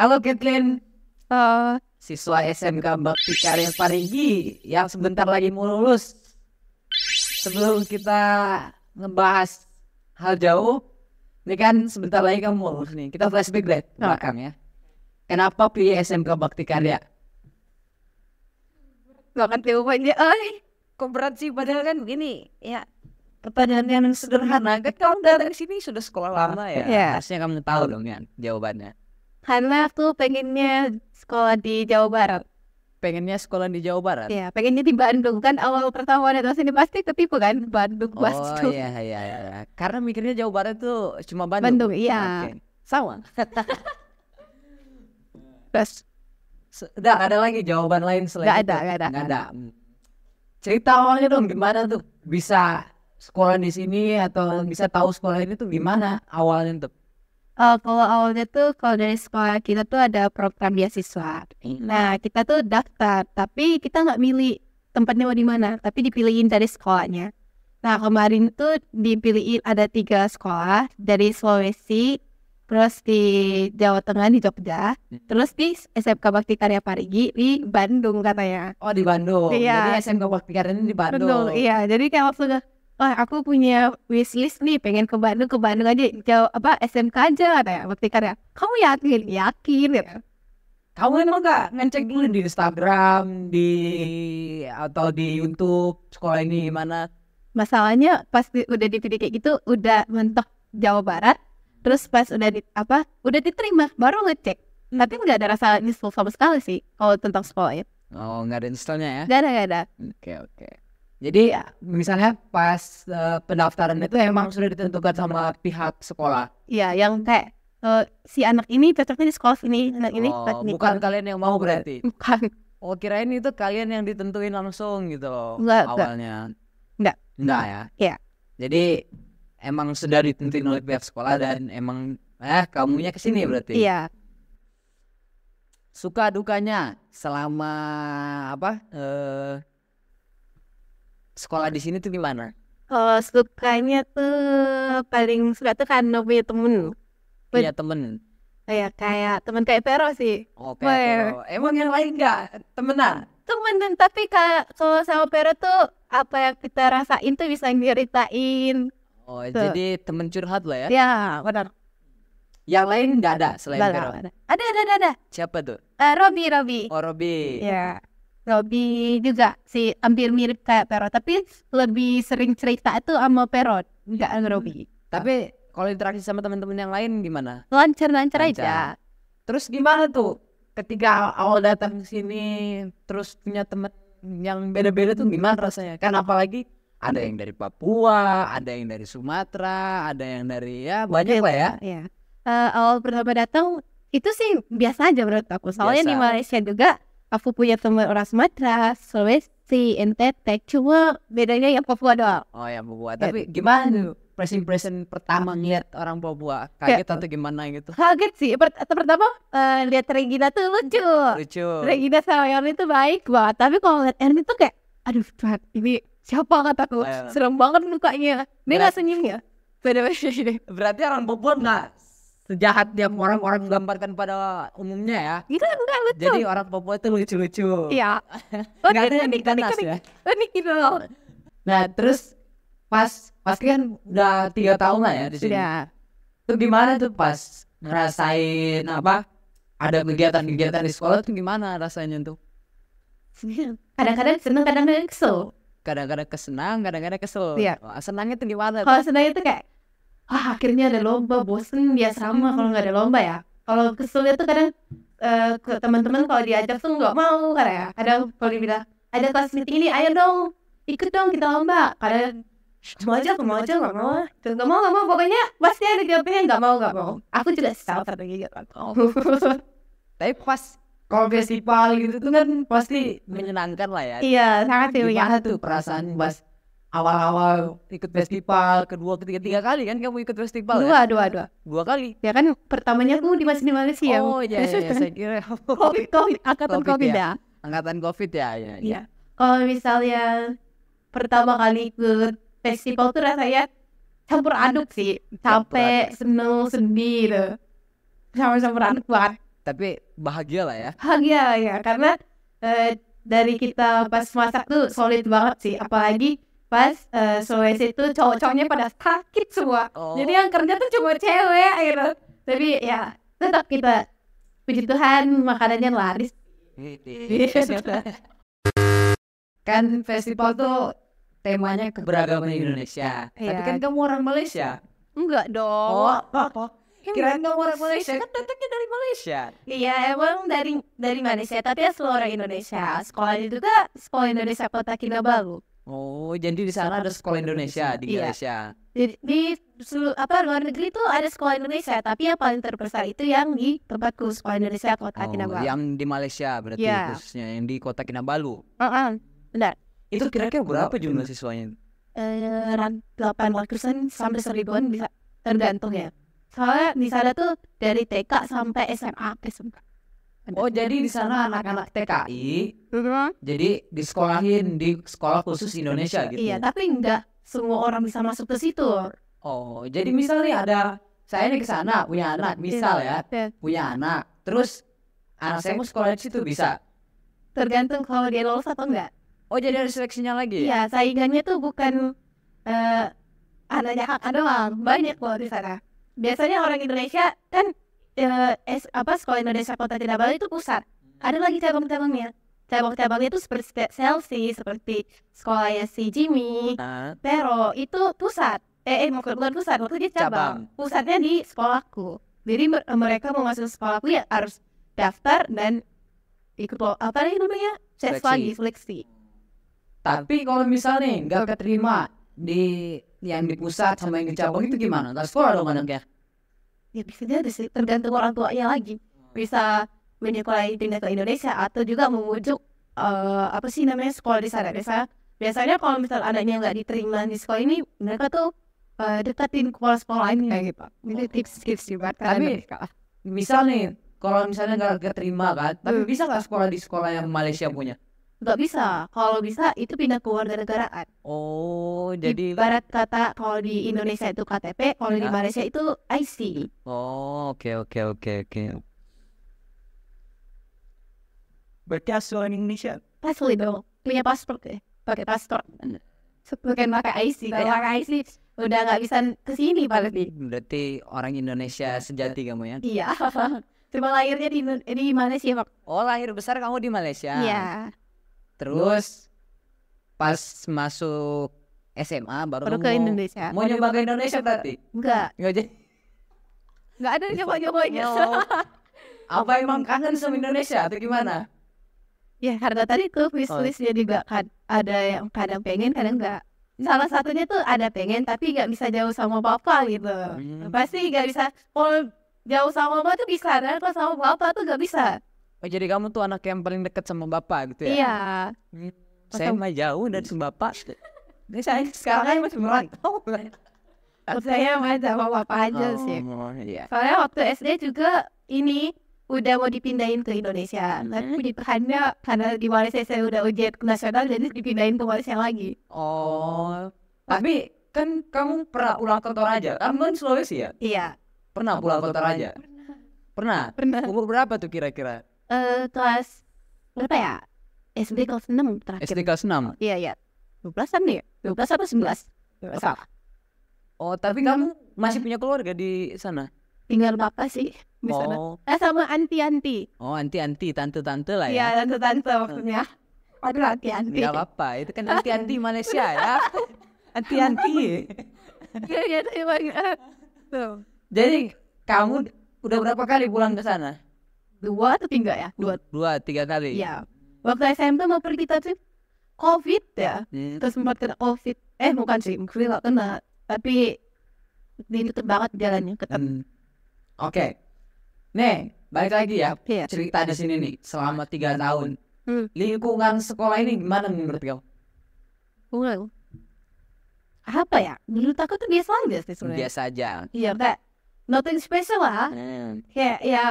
Halo Kathleen. Uh, eh, siswa SMK Bakti Karya Parigi yang sebentar lagi mau lulus. Sebelum kita ngebahas hal jauh, ini kan sebentar lagi kamu lulus nih. Kita flashback deh ke ah. belakang ya. Kenapa pilih SMK Bakti Karya? Gak ngerti umumnya, ay, kok berat sih padahal kan gini, ya pertanyaan yang sederhana kan kamu dari sini sudah sekolah ah, lama ya yeah. kamu tahu dong ya jawabannya karena aku pengennya sekolah di Jawa Barat. Pengennya sekolah di Jawa Barat? Iya, pengennya di Bandung. Kan awal pertama datang sini pasti ketipu kan, Bandung, oh, Oh iya, iya, iya. Karena mikirnya Jawa Barat tuh cuma Bandung. Bandung, iya. Okay. Sama. Terus? Nggak ada lagi jawaban lain selain gak ada, itu? Gak ada, gak ada. Hmm. Cerita awalnya dong gimana tuh bisa sekolah di sini atau bisa tahu sekolah ini tuh gimana awalnya tuh? uh, kalau awalnya tuh kalau dari sekolah kita tuh ada program beasiswa. Iya. Nah kita tuh daftar, tapi kita nggak milih tempatnya mau di mana, tapi dipilihin dari sekolahnya. Nah kemarin tuh dipilihin ada tiga sekolah dari Sulawesi, terus di Jawa Tengah di Jogja, hmm. terus di SMK Bakti Karya Parigi di Bandung katanya. Oh di Bandung. Iya. Jadi SMK Bakti Karya ini di Bandung. Bandung iya. Jadi kayak maksudnya wah aku punya wishlist nih pengen ke Bandung ke Bandung aja jauh apa SMK aja ada ya waktu kan ya kamu yakin yakin ya kamu emang nggak ngecek dulu di Instagram di atau di YouTube sekolah ini mana? masalahnya pas di, udah kayak gitu udah mentok Jawa Barat terus pas udah di, apa udah diterima baru ngecek tapi nggak ada rasa nyesel sama sekali sih kalau tentang sekolah ya oh nggak ada instalnya ya nggak ada nggak ada oke okay, oke okay. Jadi misalnya pas uh, pendaftaran itu emang sudah ditentukan sama pihak sekolah. Iya, yang kayak uh, si anak ini cocoknya di sekolah ini, anak ini oh, teknik. bukan kalian yang mau berarti. Bukan. Oh, kirain itu kalian yang ditentuin langsung gitu loh enggak, awalnya. Enggak. Enggak ya? Iya. Jadi emang sudah ditentuin oleh pihak sekolah dan emang eh kamunya ke sini berarti. Iya. Suka dukanya selama apa? Eh sekolah oh. di sini tuh gimana? Oh, sukanya tuh paling suka tuh kan punya temen. Punya temen. Iya kayak temen kayak Pero sih. Oh, kayak Pero. Emang yang lain enggak temenan? Temenan, tapi kalau sama Pero tuh apa yang kita rasain tuh bisa nyeritain. Oh, tuh. jadi temen curhat lah ya? Ya, benar. Yang lain nggak ada selain Pero? Ada, ada, ada, ada. Siapa tuh? Uh, Robi, Robi. Oh, Robi. Ya. Yeah. Robi juga sih hampir mirip kayak Perot tapi lebih sering cerita itu sama Perot nggak sama hmm, Robi tapi kalau interaksi sama teman-teman yang lain gimana lancar-lancar aja terus gimana tuh ketika awal datang ke sini terus punya teman yang beda-beda tuh gimana rasanya kan apalagi ada yang dari Papua ada yang dari Sumatera ada yang dari ya banyak iya, lah ya ya uh, awal pertama datang itu sih biasa aja menurut aku soalnya biasa. di Malaysia juga aku punya teman orang Sumatera, Sulawesi, NTT, cuma bedanya yang Papua doang. Oh ya Papua, tapi ya. gimana First impression pertama ngeliat orang Papua, kaget ya. atau gimana gitu? Kaget sih, Pert pertama uh, lihat Regina tuh lucu. Lucu. Regina sama Erni itu baik banget, tapi kalau ngeliat Erni tuh kayak, aduh Tuhan, ini siapa kataku? Eh. Serem banget mukanya. Dia nggak senyum ya? Beda-beda Berarti orang Papua nggak sejahat yang orang-orang menggambarkan pada umumnya ya. Gitu enggak lucu. Jadi orang Papua itu lucu-lucu. Iya. Enggak ada yang ganas ya. Unik gitu loh. Nah, terus pas pasti kan udah tiga tahun lah ya di sini. Iya. Tuh gimana tuh pas ngerasain apa? Ada kegiatan-kegiatan di sekolah tuh gimana rasanya tuh? Kadang-kadang seneng, kadang-kadang kesel. Kadang-kadang kesenang, kadang-kadang kesel. Iya. Senangnya tuh gimana? Kalau senangnya tuh kayak ah akhirnya ada lomba bosen dia ya sama kalau nggak ada lomba ya kalau keselnya tuh kadang uh, teman-teman kalau diajak tuh nggak mau karena ya kadang kalau dibilang ada kelas meeting ini ayo dong ikut dong kita lomba kadang mau aja mau aja nggak mau nggak mau nggak mau pokoknya pasti ada dia nggak mau nggak mau aku juga tapi nggak mau. tapi pas kalau festival gitu tuh kan pasti menyenangkan lah ya iya sangat sih tuh perasaan pas awal-awal ikut festival kedua ketiga tiga kali kan kamu ikut festival ya? dua ya? dua dua dua kali ya kan pertamanya aku di masih Malaysia ya. oh ya, iya, ya saya kira covid covid angkatan covid, covid ya. ya. angkatan covid ya ya, ya. kalau misalnya pertama kali ikut festival tuh rasanya campur aduk sih capek seneng sedih gitu sama campur aduk banget gitu. tapi bahagia lah ya bahagia ya karena eh, dari kita pas masak tuh solid banget sih apalagi pas uh, Sulawesi itu cowok-cowoknya pada sakit semua oh. jadi yang kerja tuh cuma cewek gitu tapi ya tetap kita puji Tuhan makanannya laris kan festival tuh temanya keberagaman Indonesia ya. tapi kan kamu orang Malaysia enggak dong oh, oh, oh. Kira kamu orang Malaysia kan datangnya dari Malaysia. Iya emang dari dari Malaysia tapi asli orang Indonesia. Sekolah itu tuh sekolah Indonesia Kota Kinabalu. Oh, jadi di sana ada sekolah Indonesia, Indonesia. di Malaysia. Iya. Di, di seluruh apa luar negeri itu ada sekolah Indonesia, tapi yang paling terbesar itu yang di tempatku sekolah Indonesia kota oh, Kinabalu. Yang di Malaysia berarti yeah. khususnya yang di kota Kinabalu. Uh -uh, benar. Itu kira-kira berapa jumlah siswanya? Eh, delapan uh, ratusan sampai seribuan bisa tergantung ya. Soalnya di sana tuh dari TK sampai SMA, SMA. Oh jadi di sana anak-anak TKI, jadi disekolahin di sekolah khusus Indonesia gitu. Iya, tapi nggak semua orang bisa masuk ke situ. Oh, jadi misalnya ada saya nih ke sana punya anak, iya, misal ya, punya anak, terus anak saya mau sekolah di situ bisa. Tergantung kalau dia lolos atau enggak. Oh, jadi ada seleksinya lagi? Ya? Iya, saingannya tuh bukan uh, anaknya kakak doang, banyak loh di sana. Biasanya orang Indonesia kan eh, es, apa sekolah Indonesia Kota Tidak itu pusat. Ada lagi cabang-cabangnya. Cabang-cabangnya itu seperti Selsi, seperti sekolahnya si Jimmy, uh. Pero itu pusat. Eh, eh mau bukan pusat, waktu dia cabang. cabang. Pusatnya di sekolahku. Jadi eh, mereka mau masuk sekolahku ya harus daftar dan ikut apa nih namanya? Tes lagi seleksi. Tapi kalau misalnya nggak keterima di yang di pusat sama yang di cabang itu gimana? Nggak sekolah dong anaknya? ya bisa jadi sih tergantung orang tuanya lagi bisa menyekolahi pindah ke Indonesia atau juga memujuk uh, apa sih namanya sekolah di sana biasa biasanya kalau misal anaknya nggak diterima di sekolah ini mereka tuh uh, eh, dekatin sekolah sekolah lain kayak gitu ini tips-tips sih buat tapi misal nih kalau misalnya nggak terima kan tapi hmm. bisa nggak sekolah di sekolah yang Malaysia punya nggak bisa kalau bisa itu pindah ke warga negaraan oh jadi barat kata kalau di Indonesia itu KTP kalau ya. di Malaysia itu IC oh oke okay, oke okay, oke okay, oke okay. berarti asal Indonesia asli dong punya paspor ya pakai paspor bukan pakai IC kalau pakai IC udah nggak bisa kesini berarti berarti orang Indonesia iya. sejati kamu ya iya Cuma lahirnya di, di Malaysia, Pak. Oh, lahir besar kamu di Malaysia? Iya. Terus pas masuk SMA baru, baru ke mau, Indonesia. Mau nyoba ke Indonesia berarti? Enggak. Enggak aja. Enggak ada nyoba-nyobanya. Apa emang kangen sama Indonesia atau gimana? Ya karena tadi tuh wishlistnya oh, juga kad ada yang kadang pengen kadang enggak. Salah satunya tuh ada pengen tapi nggak bisa jauh sama papa gitu. Hmm. Pasti nggak bisa. Kalau jauh sama mama tuh bisa, kan kalau sama papa tuh nggak bisa. Oh, jadi kamu tuh anak yang paling dekat sama bapak gitu ya? Iya. Hmm. Saya mah jauh dari sama bapak. Ini saya sekarang masih merantau. saya main sama bapak aja oh, sih. Iya. Soalnya waktu SD juga ini udah mau dipindahin ke Indonesia. Tapi hmm. karena karena di Malaysia saya udah ujian nasional jadi dipindahin ke Malaysia lagi. Oh. oh. Tapi kan kamu pernah ulang ke aja? Kamu kan Sulawesi ya? Iya. Pernah pulang ke Toraja? Pernah. Pernah. Umur berapa tuh kira-kira? Eh, kelas berapa ya? SD kelas 6 terakhir. SD kelas 6. Iya, iya. 12 an ya? 12 atau 11? salah. Oh, tapi 6, kamu masih punya keluarga di sana? Tinggal bapak sih di sana. Oh. Eh sama anti-anti. Oh, anti-anti, tante-tante lah ya. Iya, tante-tante maksudnya. Hmm. Aduh, anti-anti. Enggak apa-apa, itu kan anti-anti Malaysia ya. Anti-anti. Iya, iya. Tuh. Jadi kamu udah berapa kali pulang ke sana? dua atau tiga ya dua dua tiga kali ya waktu SMP mau pergi tapi covid ya Yeah. Hmm. terus sempat kena covid eh bukan sih mungkin nggak kena tapi ditutup banget jalannya ketat hmm. oke okay. nih balik lagi ya yeah. cerita di sini nih selama tiga tahun hmm. lingkungan sekolah ini gimana menurut kau kurang apa ya menurut aku tuh biasa aja sih sebenarnya biasa aja iya enggak nothing special lah hmm. kayak ya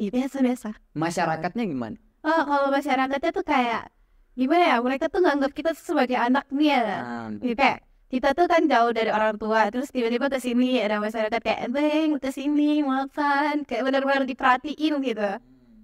Iya biasa-biasa. Masyarakatnya gimana? Oh kalau masyarakatnya tuh kayak gimana ya mereka tuh nganggap kita sebagai anak nih ya. Hmm. kayak kita tuh kan jauh dari orang tua terus tiba-tiba ke sini ada masyarakat kayak beng ke sini makan kayak benar-benar diperhatiin gitu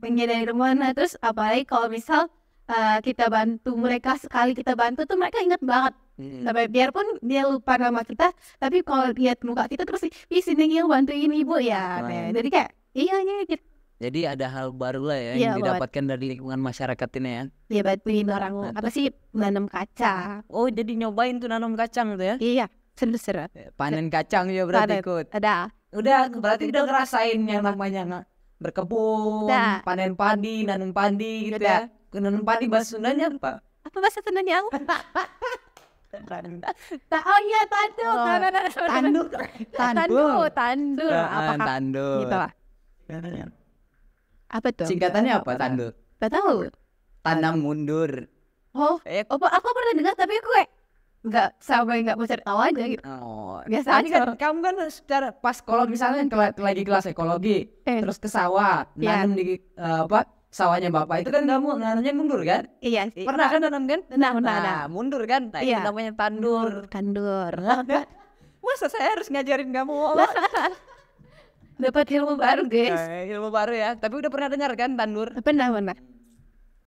pengen dari mana terus apalagi kalau misal uh, kita bantu mereka sekali kita bantu tuh mereka ingat banget hmm. sampai nah, biarpun dia lupa nama kita tapi kalau lihat muka kita terus di sini yang bantuin ibu ya nah. jadi kayak iya iya gitu jadi ada hal baru lah ya, ya yang didapatkan buat. dari lingkungan masyarakat ini ya. Iya bantuin orang nah, apa sih nanam kacang? Oh jadi nyobain tuh nanam kacang tuh ya? Iya seru seru. Eh, panen kacang ya berarti Panen. ikut. Ada. Udah berarti udah ngerasain yang namanya nggak berkebun, udah. panen padi, nanam padi gitu udah. ya. Nanam padi bahasa Sundanya apa? Apa bahasa Sundanya aku? Ta oh iya tanduk. Oh, nah, nah, nah, tanduk. Tanduk. Tanduk. Tanduk. Apa? tandu, Gitu lah. Apa tuh? Singkatannya apa? tandur? Gak tahu. Tanam mundur. Oh, eh, apa oh, aku pernah dengar tapi aku kayak nggak sampai nggak mau tahu aja gitu. Oh, biasa aja. Kan, kamu kan secara pas kalau misalnya lagi kelas ekologi, eh. terus ke sawah, yeah. nanam di uh, apa sawahnya bapak itu kan kamu nanamnya mundur kan? Iya sih. Pernah kan nanam kan? Nah, nah, nah, mundur kan? Nah, iya. namanya tandur. Tandur. Kan? Masa saya harus ngajarin kamu? dapat ilmu baru guys. Eh, ilmu baru ya. Tapi udah pernah dengar kan tandur? Pernah pernah.